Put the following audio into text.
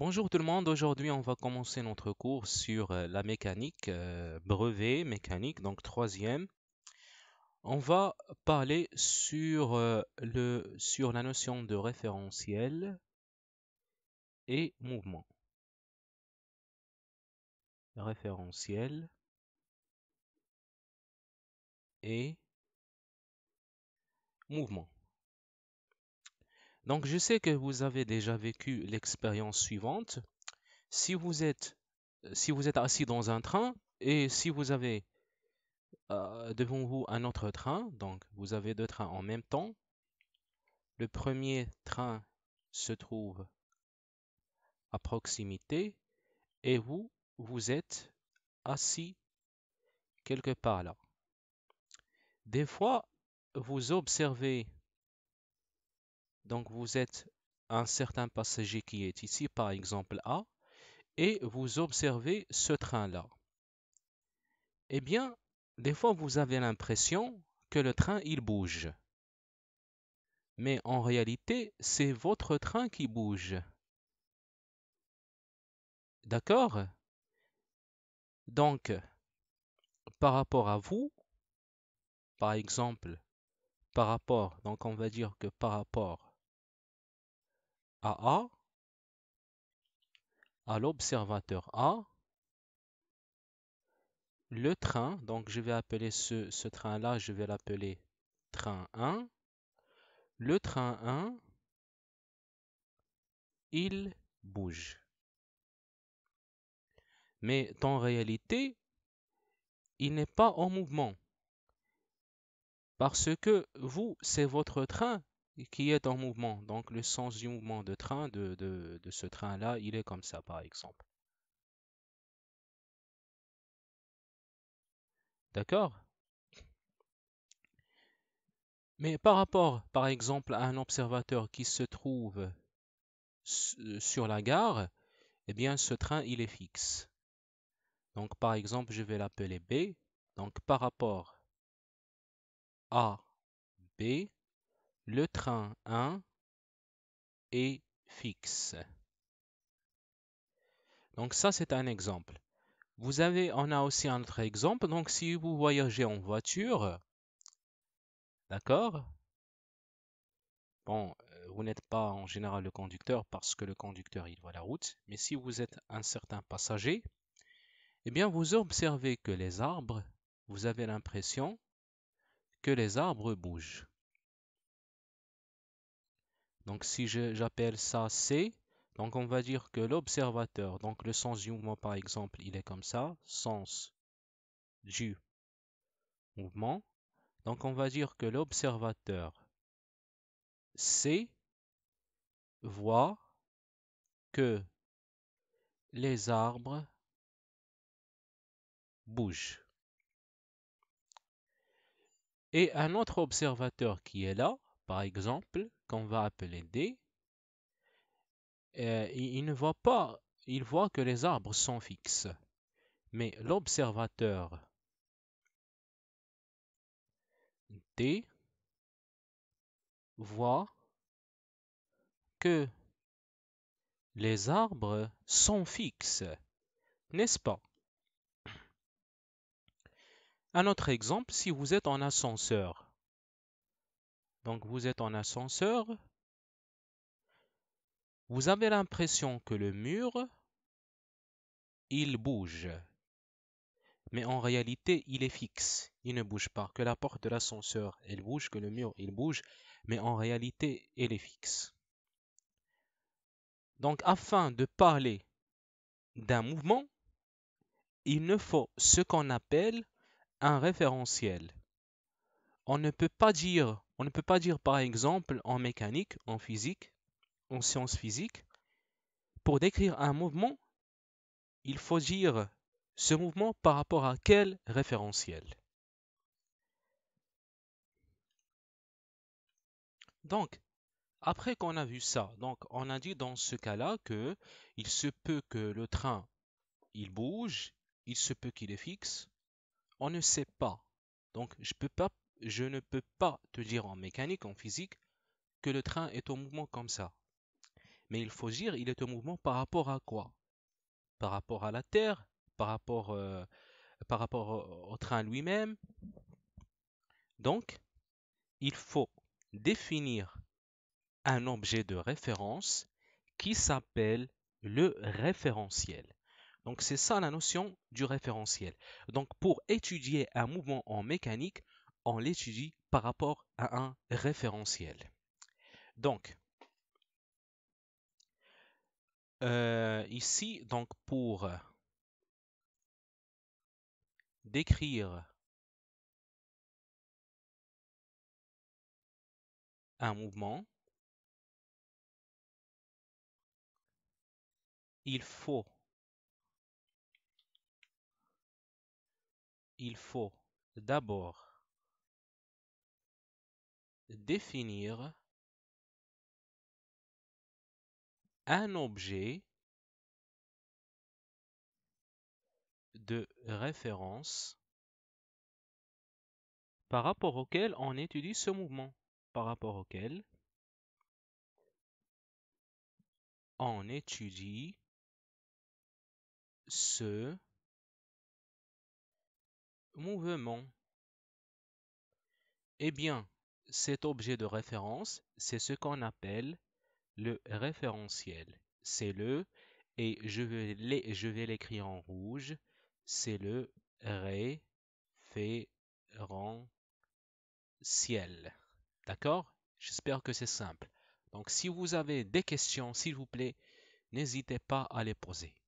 Bonjour tout le monde, aujourd'hui on va commencer notre cours sur euh, la mécanique, euh, brevet mécanique, donc troisième. On va parler sur, euh, le, sur la notion de référentiel et mouvement. Référentiel et mouvement. Donc, je sais que vous avez déjà vécu l'expérience suivante. Si vous êtes, euh, si vous êtes assis dans un train et si vous avez euh, devant vous un autre train, donc vous avez deux trains en même temps, le premier train se trouve à proximité et vous, vous êtes assis quelque part là. Des fois, vous observez donc vous êtes un certain passager qui est ici, par exemple A, et vous observez ce train-là. Eh bien, des fois vous avez l'impression que le train il bouge. Mais en réalité, c'est votre train qui bouge. D'accord Donc, par rapport à vous, par exemple, par rapport, donc on va dire que par rapport a, à l'observateur A le train, donc je vais appeler ce, ce train-là, je vais l'appeler train 1. Le train 1, il bouge. Mais en réalité, il n'est pas en mouvement. Parce que vous, c'est votre train qui est en mouvement. Donc le sens du mouvement de train de, ce train-là, il est comme ça, par exemple. D'accord Mais par rapport, par exemple, à un observateur qui se trouve euh, sur la gare, eh bien ce train, il est fixe. Donc par exemple, je vais l'appeler B. Donc par rapport à B, le train 1 est fixe. Donc ça, c'est un exemple. Vous avez, on a aussi un autre exemple. Donc si vous voyagez en voiture, d'accord Bon, euh, vous n'êtes pas en général le conducteur parce que le conducteur, il voit la route. Mais si vous êtes un certain passager, eh bien, vous observez que les arbres, vous avez l'impression que les arbres bougent. Donc si j'appelle ça C, donc on va dire que l'observateur, donc le sens du mouvement par exemple, il est comme ça, sens du mouvement. Donc on va dire que l'observateur C voit que les arbres bougent. Et un autre observateur qui est là, par exemple, qu'on va appeler D, euh, il ne voit pas, il voit que les arbres sont fixes. Mais l'observateur D voit que les arbres sont fixes, n'est-ce pas Un autre exemple, si vous êtes en ascenseur, donc vous êtes en ascenseur. Vous avez l'impression que le mur, il bouge. Mais en réalité, il est fixe. Il ne bouge pas. Que la porte de l'ascenseur, elle bouge. Que le mur, il bouge. Mais en réalité, elle est fixe. Donc afin de parler d'un mouvement, il ne faut ce qu'on appelle un référentiel on ne peut pas dire, on ne peut pas dire par exemple en mécanique, en physique, en sciences physiques, pour décrire un mouvement, il faut dire ce mouvement par rapport à quel référentiel. Donc, après qu'on a vu ça, donc on a dit dans ce cas-là que il se peut que le train il bouge, il se peut qu'il est fixe, on ne sait pas. Donc je ne peux pas je ne peux pas te dire en mécanique, en physique, que le train est en mouvement comme ça. Mais il faut dire, il est en mouvement par rapport à quoi Par rapport à la Terre, par rapport, euh, par rapport au train lui-même. Donc, il faut définir un objet de référence qui s'appelle le référentiel. Donc c'est ça la notion du référentiel. Donc pour étudier un mouvement en mécanique, on l'étudie par rapport à un référentiel. Donc, euh, ici, donc pour décrire un mouvement, il faut il faut d'abord définir un objet de référence par rapport auquel on étudie ce mouvement, par rapport auquel on étudie ce mouvement. Eh bien, cet objet de référence, c'est ce qu'on appelle le référentiel. C'est le, et je vais l'écrire en rouge, c'est le référentiel. D'accord J'espère que c'est simple. Donc si vous avez des questions, s'il vous plaît, n'hésitez pas à les poser.